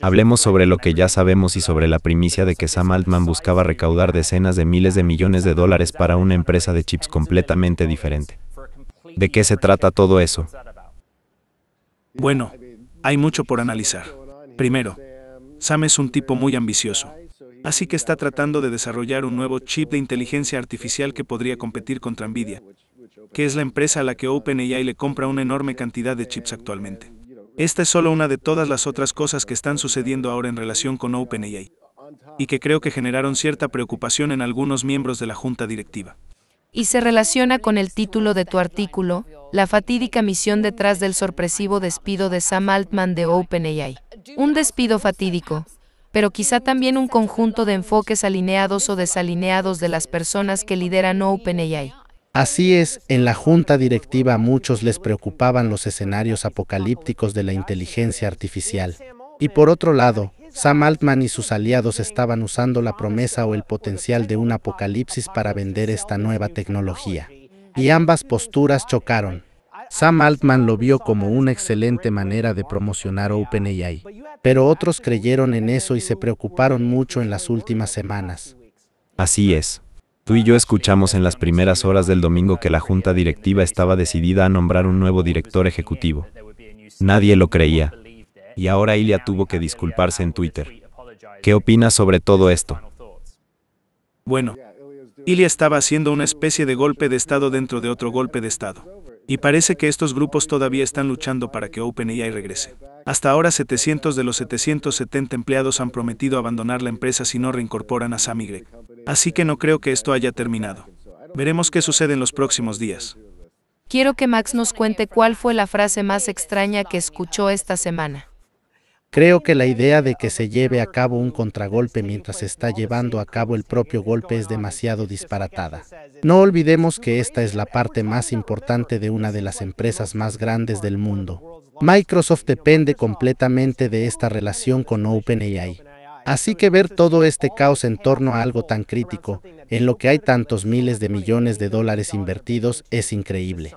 Hablemos sobre lo que ya sabemos y sobre la primicia de que Sam Altman buscaba recaudar decenas de miles de millones de dólares para una empresa de chips completamente diferente. ¿De qué se trata todo eso? Bueno, hay mucho por analizar. Primero, Sam es un tipo muy ambicioso. Así que está tratando de desarrollar un nuevo chip de inteligencia artificial que podría competir contra Nvidia, que es la empresa a la que OpenAI le compra una enorme cantidad de chips actualmente. Esta es solo una de todas las otras cosas que están sucediendo ahora en relación con OpenAI, y que creo que generaron cierta preocupación en algunos miembros de la junta directiva. Y se relaciona con el título de tu artículo, La fatídica misión detrás del sorpresivo despido de Sam Altman de OpenAI. Un despido fatídico, pero quizá también un conjunto de enfoques alineados o desalineados de las personas que lideran OpenAI. Así es, en la junta directiva muchos les preocupaban los escenarios apocalípticos de la inteligencia artificial. Y por otro lado, Sam Altman y sus aliados estaban usando la promesa o el potencial de un apocalipsis para vender esta nueva tecnología. Y ambas posturas chocaron. Sam Altman lo vio como una excelente manera de promocionar OpenAI, pero otros creyeron en eso y se preocuparon mucho en las últimas semanas. Así es. Tú y yo escuchamos en las primeras horas del domingo que la junta directiva estaba decidida a nombrar un nuevo director ejecutivo. Nadie lo creía. Y ahora Ilya tuvo que disculparse en Twitter. ¿Qué opinas sobre todo esto? Bueno, Ilya estaba haciendo una especie de golpe de Estado dentro de otro golpe de Estado. Y parece que estos grupos todavía están luchando para que OpenAI regrese. Hasta ahora 700 de los 770 empleados han prometido abandonar la empresa si no reincorporan a Sammy Gregg. Así que no creo que esto haya terminado. Veremos qué sucede en los próximos días. Quiero que Max nos cuente cuál fue la frase más extraña que escuchó esta semana. Creo que la idea de que se lleve a cabo un contragolpe mientras se está llevando a cabo el propio golpe es demasiado disparatada. No olvidemos que esta es la parte más importante de una de las empresas más grandes del mundo. Microsoft depende completamente de esta relación con OpenAI. Así que ver todo este caos en torno a algo tan crítico, en lo que hay tantos miles de millones de dólares invertidos, es increíble.